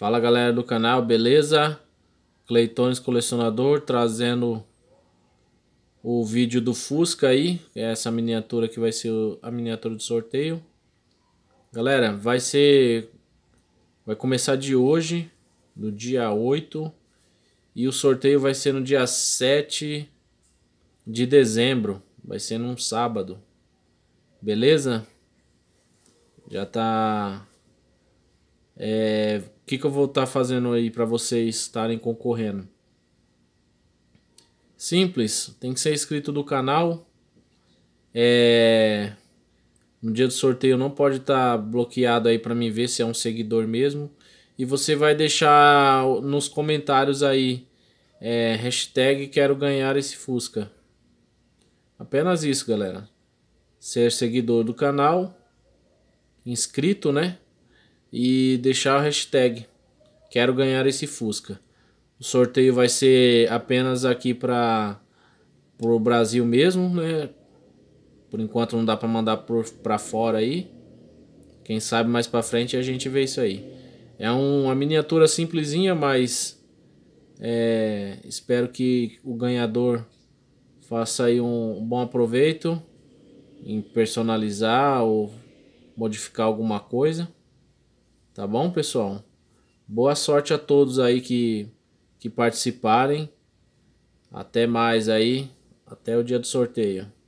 Fala galera do canal, beleza? Cleitones Colecionador trazendo o vídeo do Fusca aí, é essa miniatura que vai ser a miniatura do sorteio. Galera, vai ser vai começar de hoje, no dia 8, e o sorteio vai ser no dia 7 de dezembro, vai ser num sábado. Beleza? Já tá é, o que, que eu vou estar tá fazendo aí para vocês estarem concorrendo? Simples, tem que ser inscrito do canal. É, no dia do sorteio não pode estar tá bloqueado aí para mim ver se é um seguidor mesmo. E você vai deixar nos comentários aí é, hashtag quero ganhar esse Fusca. Apenas isso, galera. Ser seguidor do canal, inscrito, né? e deixar o hashtag quero ganhar esse Fusca. O sorteio vai ser apenas aqui para o Brasil mesmo, né? Por enquanto não dá para mandar para fora aí. Quem sabe mais para frente a gente vê isso aí. É um, uma miniatura simplesinha, mas é, espero que o ganhador faça aí um, um bom aproveito em personalizar ou modificar alguma coisa. Tá bom, pessoal? Boa sorte a todos aí que, que participarem. Até mais aí. Até o dia do sorteio.